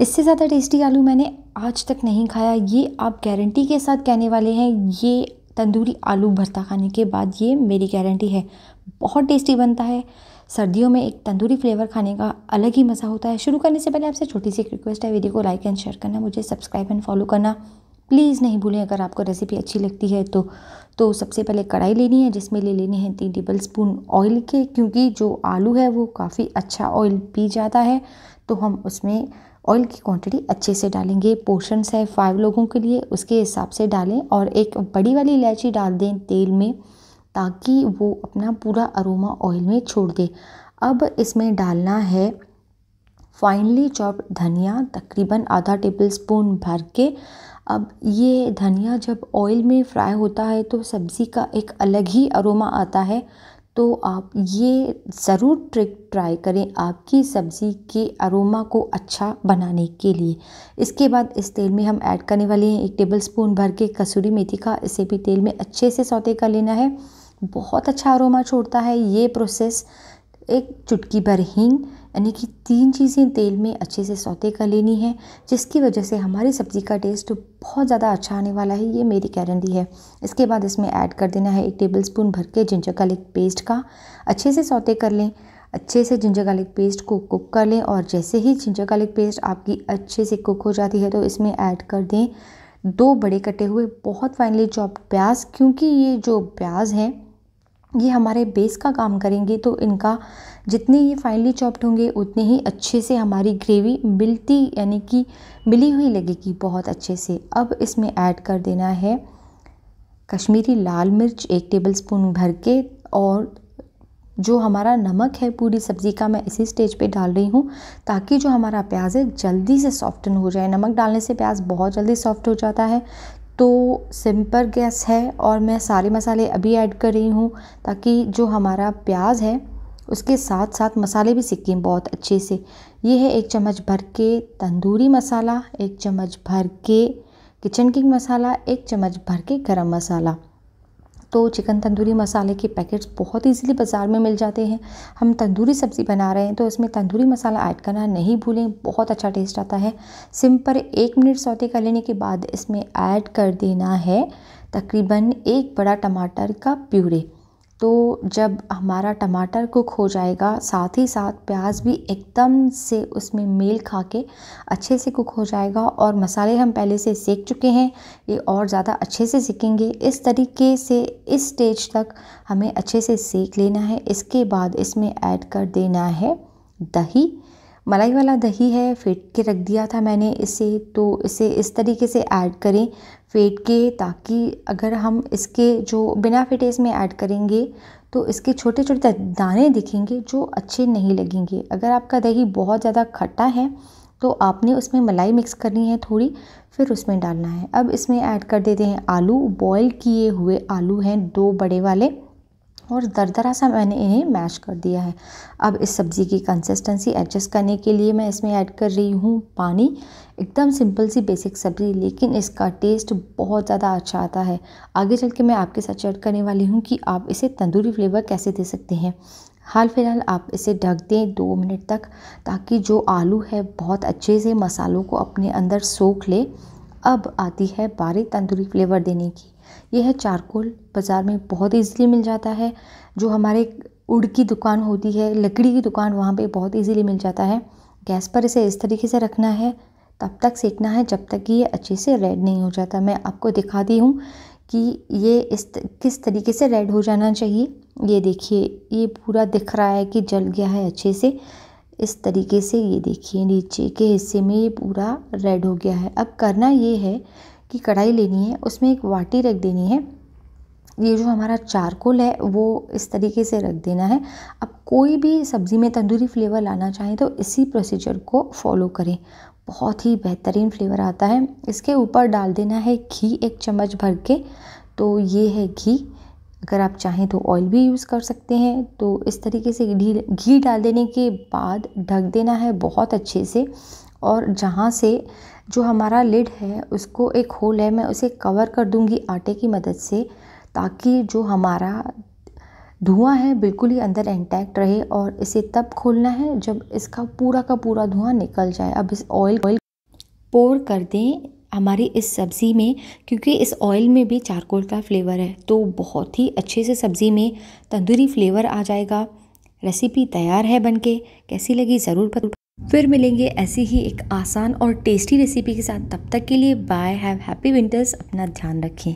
इससे ज़्यादा टेस्टी आलू मैंने आज तक नहीं खाया ये आप गारंटी के साथ कहने वाले हैं ये तंदूरी आलू भरता खाने के बाद ये मेरी गारंटी है बहुत टेस्टी बनता है सर्दियों में एक तंदूरी फ्लेवर खाने का अलग ही मज़ा होता है शुरू करने से पहले आपसे छोटी सी रिक्वेस्ट है वीडियो को लाइक एंड शेयर करना मुझे सब्सक्राइब एंड फॉलो करना प्लीज़ नहीं भूलें अगर आपको रेसिपी अच्छी लगती है तो तो सबसे पहले कढ़ाई लेनी है जिसमें ले लेने हैं तीन टेबल स्पून ऑयल के क्योंकि जो आलू है वो काफ़ी अच्छा ऑयल पी जाता है तो हम उसमें ऑयल की क्वांटिटी अच्छे से डालेंगे पोर्शंस है फाइव लोगों के लिए उसके हिसाब से डालें और एक बड़ी वाली इलायची डाल दें तेल में ताकि वो अपना पूरा अरोमा ऑयल में छोड़ दे अब इसमें डालना है फाइनली चॉप धनिया तकरीबन आधा टेबल स्पून भर के अब ये धनिया जब ऑयल में फ्राई होता है तो सब्ज़ी का एक अलग ही अरोमा आता है तो आप ये ज़रूर ट्रिक ट्राई करें आपकी सब्ज़ी के अरोमा को अच्छा बनाने के लिए इसके बाद इस तेल में हम ऐड करने वाले हैं एक टेबल स्पून भर के कसूरी मेथी का इसे भी तेल में अच्छे से सौते कर लेना है बहुत अच्छा अरोमा छोड़ता है ये प्रोसेस एक चुटकी भर हींग यानी कि तीन चीज़ें तेल में अच्छे से सौते कर लेनी है जिसकी वजह से हमारी सब्ज़ी का टेस्ट बहुत ज़्यादा अच्छा आने वाला है ये मेरी गारंटी है इसके बाद इसमें ऐड कर देना है एक टेबल स्पून भर के जिंजर गार्लिक पेस्ट का अच्छे से सौते कर लें अच्छे से जिंजर गार्लिक पेस्ट को कुक कर लें और जैसे ही जिंजर गार्लिक पेस्ट आपकी अच्छे से कुक हो जाती है तो इसमें ऐड कर दें दो बड़े कटे हुए बहुत फाइनली चॉप प्याज क्योंकि ये जो प्याज हैं ये हमारे बेस का काम करेंगे तो इनका जितने ये फाइनली चॉप्ड होंगे उतने ही अच्छे से हमारी ग्रेवी मिलती यानी कि मिली हुई लगेगी बहुत अच्छे से अब इसमें ऐड कर देना है कश्मीरी लाल मिर्च एक टेबलस्पून भर के और जो हमारा नमक है पूरी सब्ज़ी का मैं इसी स्टेज पे डाल रही हूँ ताकि जो हमारा प्याज है जल्दी से सॉफ्टन हो जाए नमक डालने से प्याज बहुत जल्दी सॉफ्ट हो जाता है तो सिंपल गैस है और मैं सारे मसाले अभी ऐड कर रही हूँ ताकि जो हमारा प्याज है उसके साथ साथ मसाले भी सिकें बहुत अच्छे से ये है एक चम्मच भर के तंदूरी मसाला एक चम्मच भर के किचन किंग मसाला एक चम्मच भर के गरम मसाला तो चिकन तंदूरी मसाले के पैकेट्स बहुत ईजीली बाज़ार में मिल जाते हैं हम तंदूरी सब्ज़ी बना रहे हैं तो इसमें तंदूरी मसाला ऐड करना नहीं भूलें बहुत अच्छा टेस्ट आता है सिम पर एक मिनट सौते कर लेने के बाद इसमें ऐड कर देना है तकरीबन एक बड़ा टमाटर का प्यूरे तो जब हमारा टमाटर कुक हो जाएगा साथ ही साथ प्याज भी एकदम से उसमें मेल खा के अच्छे से कुक हो जाएगा और मसाले हम पहले से सेक चुके हैं ये और ज़्यादा अच्छे से सेकेंगे इस तरीके से इस स्टेज तक हमें अच्छे से सेक लेना है इसके बाद इसमें ऐड कर देना है दही मलाई वाला दही है फेंट के रख दिया था मैंने इसे तो इसे इस तरीके से ऐड करें फेंट के ताकि अगर हम इसके जो बिना फेटे इसमें ऐड करेंगे तो इसके छोटे छोटे दाने दिखेंगे जो अच्छे नहीं लगेंगे अगर आपका दही बहुत ज़्यादा खट्टा है तो आपने उसमें मलाई मिक्स करनी है थोड़ी फिर उसमें डालना है अब इसमें ऐड कर देते हैं आलू बॉईल किए हुए आलू हैं दो बड़े वाले और दरदरा सा मैंने इन्हें मैश कर दिया है अब इस सब्ज़ी की कंसिस्टेंसी एडजस्ट करने के लिए मैं इसमें ऐड कर रही हूँ पानी एकदम सिंपल सी बेसिक सब्ज़ी लेकिन इसका टेस्ट बहुत ज़्यादा अच्छा आता है आगे चल के मैं आपके साथ शेयर करने वाली हूँ कि आप इसे तंदूरी फ्लेवर कैसे दे सकते हैं हाल फिलहाल आप इसे ढक दें दो मिनट तक ताकि जो आलू है बहुत अच्छे से मसालों को अपने अंदर सोख ले अब आती है बारी तंदूरी फ्लेवर देने की यह चारकोल बाज़ार में बहुत ईजीली मिल जाता है जो हमारे उड़ की दुकान होती है लकड़ी की दुकान वहाँ पे बहुत ईजीली मिल जाता है गैस पर इसे इस तरीके से रखना है तब तक सेकना है जब तक कि ये अच्छे से रेड नहीं हो जाता मैं आपको दिखाती हूँ कि ये इस किस तरीके से रेड हो जाना चाहिए ये देखिए ये पूरा दिख रहा है कि जल गया है अच्छे से इस तरीके से ये देखिए नीचे के हिस्से में ये पूरा रेड हो गया है अब करना ये है की कढ़ाई लेनी है उसमें एक वाटी रख देनी है ये जो हमारा चारकोल है वो इस तरीके से रख देना है अब कोई भी सब्ज़ी में तंदूरी फ्लेवर लाना चाहें तो इसी प्रोसीजर को फॉलो करें बहुत ही बेहतरीन फ्लेवर आता है इसके ऊपर डाल देना है घी एक चम्मच भर के तो ये है घी अगर आप चाहें तो ऑयल भी यूज़ कर सकते हैं तो इस तरीके से घी घी डाल देने के बाद ढक देना है बहुत अच्छे से और जहाँ से जो हमारा लिड है उसको एक होल है मैं उसे कवर कर दूँगी आटे की मदद से ताकि जो हमारा धुआं है बिल्कुल ही अंदर इंटैक्ट रहे और इसे तब खोलना है जब इसका पूरा का पूरा धुआं निकल जाए अब इस ऑयल ऑयल पोर कर दें हमारी इस सब्ज़ी में क्योंकि इस ऑयल में भी चारकोल का फ्लेवर है तो बहुत ही अच्छे से सब्ज़ी में तंदूरी फ्लेवर आ जाएगा रेसिपी तैयार है बनके कैसी लगी ज़रूर फिर मिलेंगे ऐसी ही एक आसान और टेस्टी रेसिपी के साथ तब तक के लिए बाय हैव हैप्पी विंटर्स अपना ध्यान रखें